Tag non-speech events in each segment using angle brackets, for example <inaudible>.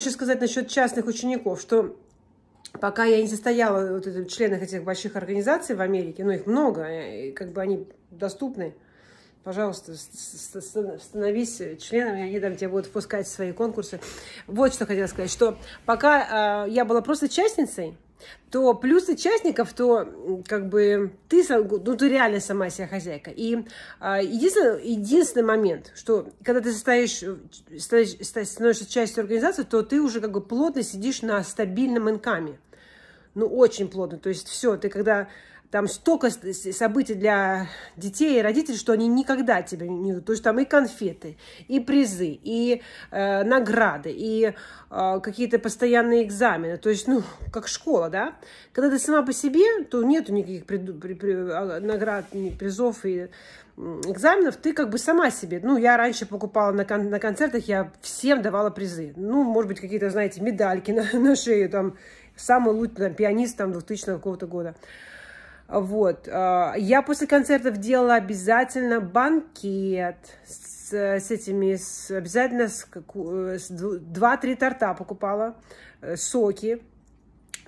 хочу сказать насчет частных учеников, что пока я не состояла вот в членах этих больших организаций в Америке, ну их много, э, и как бы они доступны, пожалуйста, становись членом, и они там тебя будут впускать в свои конкурсы. Вот что хотела сказать, что пока э, я была просто частницей, то плюс участников, то как бы ты, ну, ты реально сама себя хозяйка. И а, единственный, единственный момент, что когда ты состоишь, э, стоишь, становишься частью организации, то ты уже как бы плотно сидишь на стабильном инкаме. Ну, очень плотно. То есть все, ты когда там столько событий для детей и родителей, что они никогда тебе не То есть там и конфеты, и призы, и э, награды, и э, какие-то постоянные экзамены. То есть, ну, как школа, да? Когда ты сама по себе, то нету никаких приду, при, при, а, наград, призов и экзаменов, ты как бы сама себе. Ну, я раньше покупала на, кон на концертах, я всем давала призы. Ну, может быть, какие-то, знаете, медальки <laughs> на, на шею, там, самый лучший там, пианист там 2000 какого-то года. Вот. Э, я после концертов делала обязательно банкет с, с этими, с, обязательно с, э, с 2-3 торта покупала, э, соки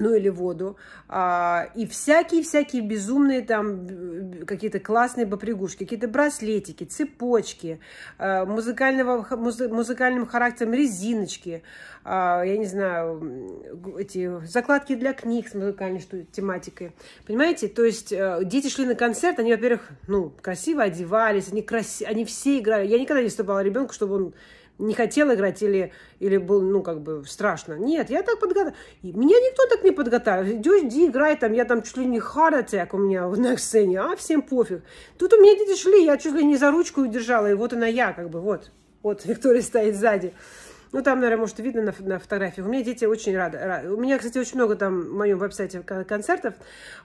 ну или воду, а, и всякие-всякие безумные там э, какие-то классные попрягушки, какие-то браслетики, цепочки, э, музыкального, музы музыкальным характером резиночки, а, я не знаю, эти закладки для книг с музыкальной что, тематикой, понимаете? То есть э, дети шли на концерт, они, во-первых, ну, красиво одевались, они, краси, они все играли. Я никогда не вступала ребенку, чтобы он не хотел играть или, или был, ну, как бы страшно. Нет, я так подготовила. Меня никто так не подготавливал. Идешь, иди, играй там, я там чуть ли не хардатек у меня <laughs> на сцене, а всем пофиг. Тут у меня дети шли, я чуть ли не за ручку удержала. и вот она я, как бы, вот. Вот <laughs> Виктория стоит сзади. Ну, там, наверное, может, видно на, на фотографиях. У меня дети очень рады. У меня, кстати, очень много там в моем веб-сайте концертов.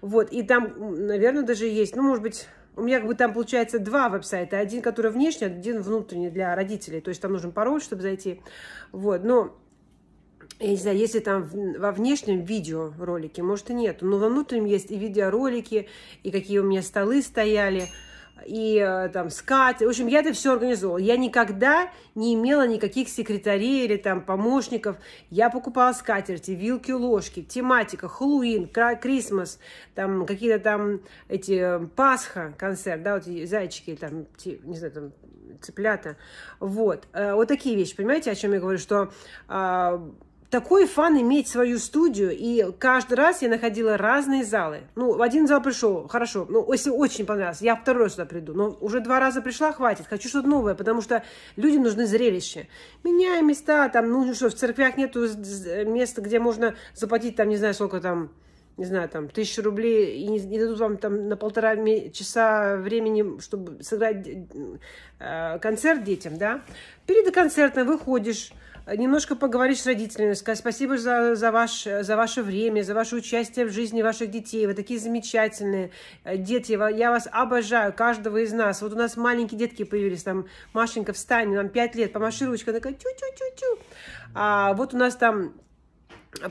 Вот, и там, наверное, даже есть, ну, может быть, у меня как бы там получается два веб-сайта. Один, который внешний, один внутренний для родителей. То есть там нужен пароль, чтобы зайти. Вот, но я не знаю, если там во внешнем видео ролики, может и нет, но во внутреннем есть и видеоролики, и какие у меня столы стояли – и э, там скат, В общем, я это все организовывала. Я никогда не имела никаких секретарей или там помощников. Я покупала скатерти, вилки, ложки, тематика, Хэллоуин, Крисмас, там какие-то там эти э, Пасха концерт, да, вот зайчики, там, не знаю, там цыплята. Вот. Э, вот такие вещи, понимаете, о чем я говорю, что а, такой фан иметь свою студию, и каждый раз я находила разные залы. Ну, в один зал пришел, хорошо, ну, если очень понравилось, я второй раз сюда приду, но уже два раза пришла, хватит, хочу что-то новое, потому что людям нужны зрелища. Меняем места, там, ну, что, в церквях нету места, где можно заплатить, там, не знаю, сколько там, не знаю, там, тысячу рублей, и не, не дадут вам там на полтора часа времени, чтобы сыграть э, концерт детям, да. Перед концертом выходишь, немножко поговорить с родителями, сказать спасибо за, за, ваш, за ваше время, за ваше участие в жизни ваших детей. Вы такие замечательные э, дети. Я вас обожаю, каждого из нас. Вот у нас маленькие детки появились, там, Машенька, встань, нам 5 лет, помаши ручка, она такая тю-тю-тю-тю. А вот у нас там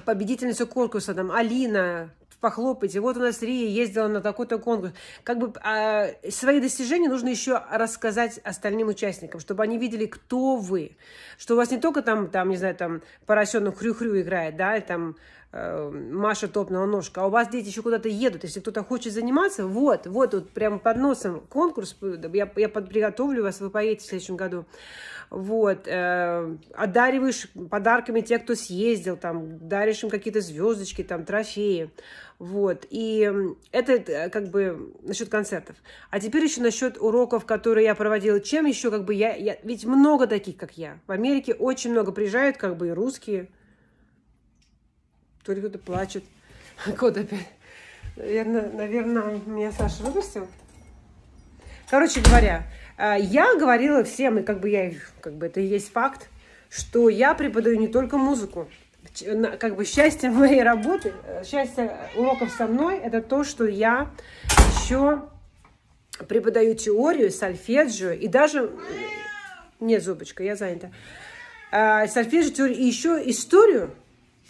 победительница конкурса, там, Алина, похлопайте, вот у нас Рия ездила на такой-то конкурс. Как бы а, свои достижения нужно еще рассказать остальным участникам, чтобы они видели, кто вы, что у вас не только там, там не знаю, там поросенок хрю-хрю играет, да, и там Э, Маша топнула ножка, а у вас дети еще куда-то едут, если кто-то хочет заниматься, вот, вот, вот прямо под носом конкурс, я, я под приготовлю вас, вы поедете в следующем году. Вот, э, одариваешь подарками тех, кто съездил, там, даришь им какие-то звездочки, там, трофеи, вот, и это э, как бы насчет концертов. А теперь еще насчет уроков, которые я проводила, чем еще, как бы, я, я ведь много таких, как я, в Америке очень много приезжают, как бы, и русские, то кто-то плачет. <laughs> Кот опять. Наверное, наверное, меня Саша выпустил. Короче говоря, э, я говорила всем, и как бы я, как бы это и есть факт, что я преподаю не только музыку. Как бы счастье <laughs> моей работы, э, счастье уроков со мной, это то, что я еще преподаю теорию, сольфеджио и даже... Нет, Зубочка, я занята. Э, сольфеджио, теорию и еще историю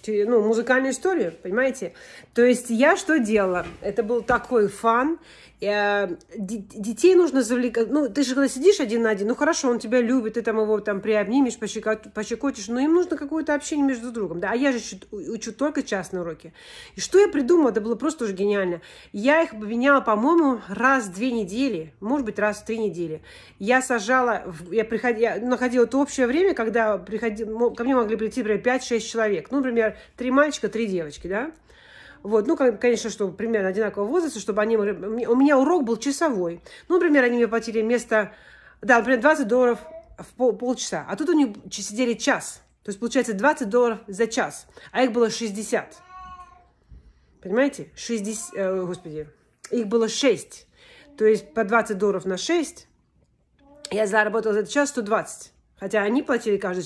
ну, музыкальную историю, понимаете? То есть я что делала? Это был такой фан. Э, детей нужно завлекать. Ну, ты же когда сидишь один на один, ну хорошо, он тебя любит, ты там его там приобнимешь, пощекотишь, но им нужно какое-то общение между другом. Да, а я же учу только частные уроки. И что я придумала, это было просто уже гениально. Я их обвиняла, по-моему, раз в две недели, может быть, раз в три недели. Я сажала, я, приход, я находила то общее время, когда приходил, ко мне могли прийти, например, 5-6 человек. Ну, например, три мальчика, три девочки, да? Вот, ну, конечно, что примерно одинакового возраста, чтобы они... У меня урок был часовой. Ну, например, они мне платили место... Да, например, 20 долларов в пол, полчаса. А тут у них сидели час. То есть, получается, 20 долларов за час. А их было 60. Понимаете? 60... Э, господи. Их было 6. То есть, по 20 долларов на 6 я заработала за этот час 120. Хотя они платили каждый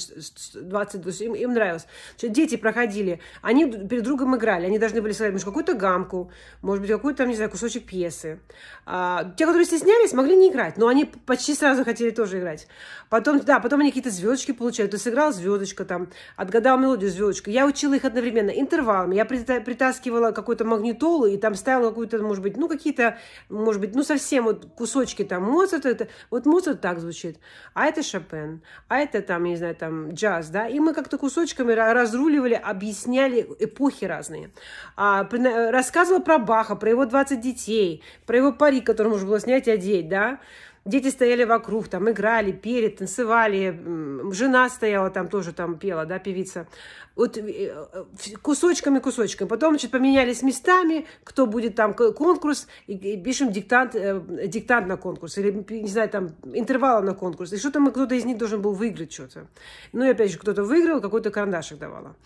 20, то есть им, им нравилось. Что дети проходили, они перед другом играли, они должны были сказать, может, какую-то гамку, может быть, какой-то, там, не знаю, кусочек пьесы. А, те, которые стеснялись, могли не играть, но они почти сразу хотели тоже играть. Потом, да, потом они какие-то звездочки получали. Ты сыграл звездочка там, отгадал мелодию звездочка. Я учила их одновременно интервалами. Я притаскивала какую-то магнитолу и там ставила какую-то, может быть, ну, какие-то, может быть, ну, совсем вот кусочки там Моцарта. Это, вот Моцарт так звучит, а это Шопен а это там, не знаю, там джаз, да, и мы как-то кусочками разруливали, объясняли эпохи разные. А, рассказывала про Баха, про его 20 детей, про его пари, который можно было снять и одеть, да, Дети стояли вокруг, там играли, пели, танцевали. Жена стояла там тоже, там пела, да, певица. Вот э, э, кусочками, кусочками. Потом, значит, поменялись местами, кто будет там конкурс, и, и пишем диктант, э, диктант на конкурс, или, не знаю, там, интервалы на конкурс. И что-то мы, кто-то из них должен был выиграть что-то. Ну и опять же, кто-то выиграл, какой-то карандашик давала.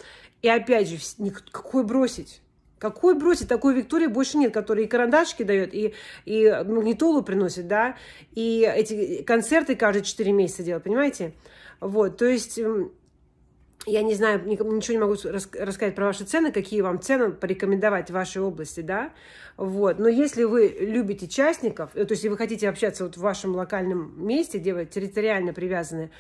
И опять же, никакой бросить? Какой бросить? Такой Виктории больше нет, которая и карандашки дает, и, и ну, магнитолу приносит, да, и эти концерты каждые 4 месяца делает, понимаете? Вот, то есть я не знаю, ничего не могу рассказать про ваши цены, какие вам цены порекомендовать в вашей области, да, вот, но если вы любите частников, э, то есть если вы хотите общаться вот в вашем локальном месте, где вы территориально привязаны,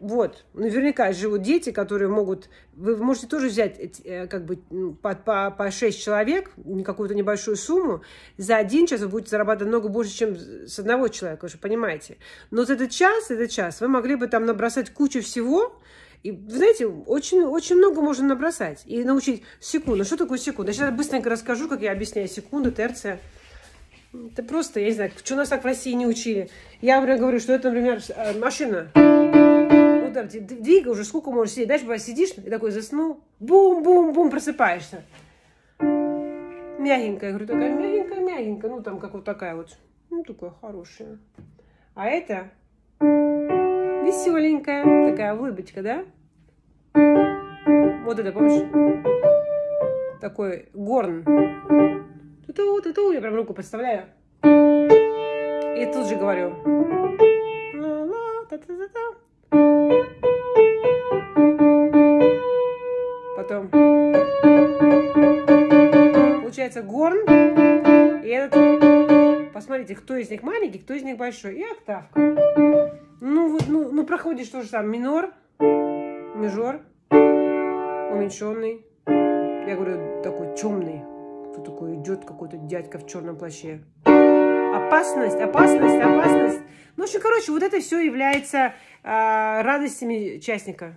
вот, наверняка живут дети, которые могут, вы можете тоже взять э, как бы по, по, по 6 человек, какую-то небольшую сумму, за один час вы будете зарабатывать много больше, чем с одного человека, вы же понимаете, но за этот час, этот час вы могли бы там набросать кучу всего, и, знаете, очень, очень много можно набросать и научить секунду. Что такое секунда? Я сейчас быстренько расскажу, как я объясняю секунду, терция. Это просто, я не знаю, что нас так в России не учили. Я, например, говорю, что это, например, э, машина. Удар, двигай уже, сколько можешь сидеть. Дальше бывает, сидишь и такой заснул. Бум-бум-бум, просыпаешься. Мягенькая, я говорю, такая мягенькая-мягенькая. Ну, там, как вот такая вот. Ну, такая хорошая. А это веселенькая, такая улыбочка, да? Вот это, помнишь? Такой горн. Ту-ту, ту-ту, я прям руку представляю. И тут же говорю. Потом. Получается горн и этот. Посмотрите, кто из них маленький, кто из них большой. И октавка. Ну, ну проходишь тоже там минор, мажор, уменьшенный. Я говорю, такой темный. Кто такой идет, какой-то дядька в черном плаще. Опасность, опасность, опасность. Ну, в общем, короче, вот это все является э, радостями частника.